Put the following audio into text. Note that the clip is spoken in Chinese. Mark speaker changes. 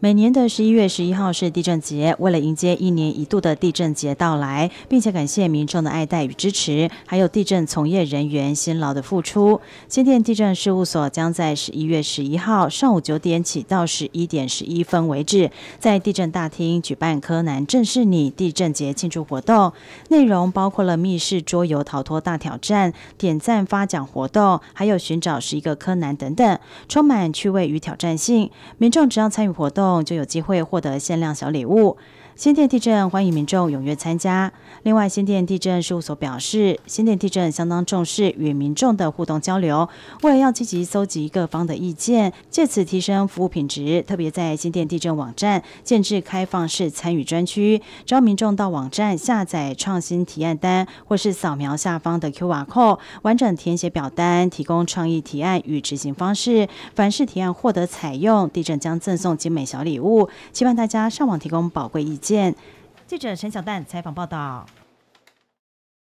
Speaker 1: 每年的十一月十一号是地震节。为了迎接一年一度的地震节到来，并且感谢民众的爱戴与支持，还有地震从业人员辛劳的付出，新店地震事务所将在十一月十一号上午九点起到十一点十一分为止，在地震大厅举办《柯南正是你地震节》庆祝活动。内容包括了密室桌游逃脱大挑战、点赞发奖活动，还有寻找十一个柯南等等，充满趣味与挑战性。民众只要参与活动。就有机会获得限量小礼物。新店地震欢迎民众踊跃参加。另外，新店地震事务所表示，新店地震相当重视与民众的互动交流，为了要积极搜集各方的意见，借此提升服务品质，特别在新店地震网站建置开放式参与专区，招民众到网站下载创新提案单，或是扫描下方的 QR code，完整填写表单，提供创意提案与执行方式。凡是提案获得采用，地震将赠送精美小。小礼物，希望大家上网提供宝贵意见。记者陈小蛋采访报道。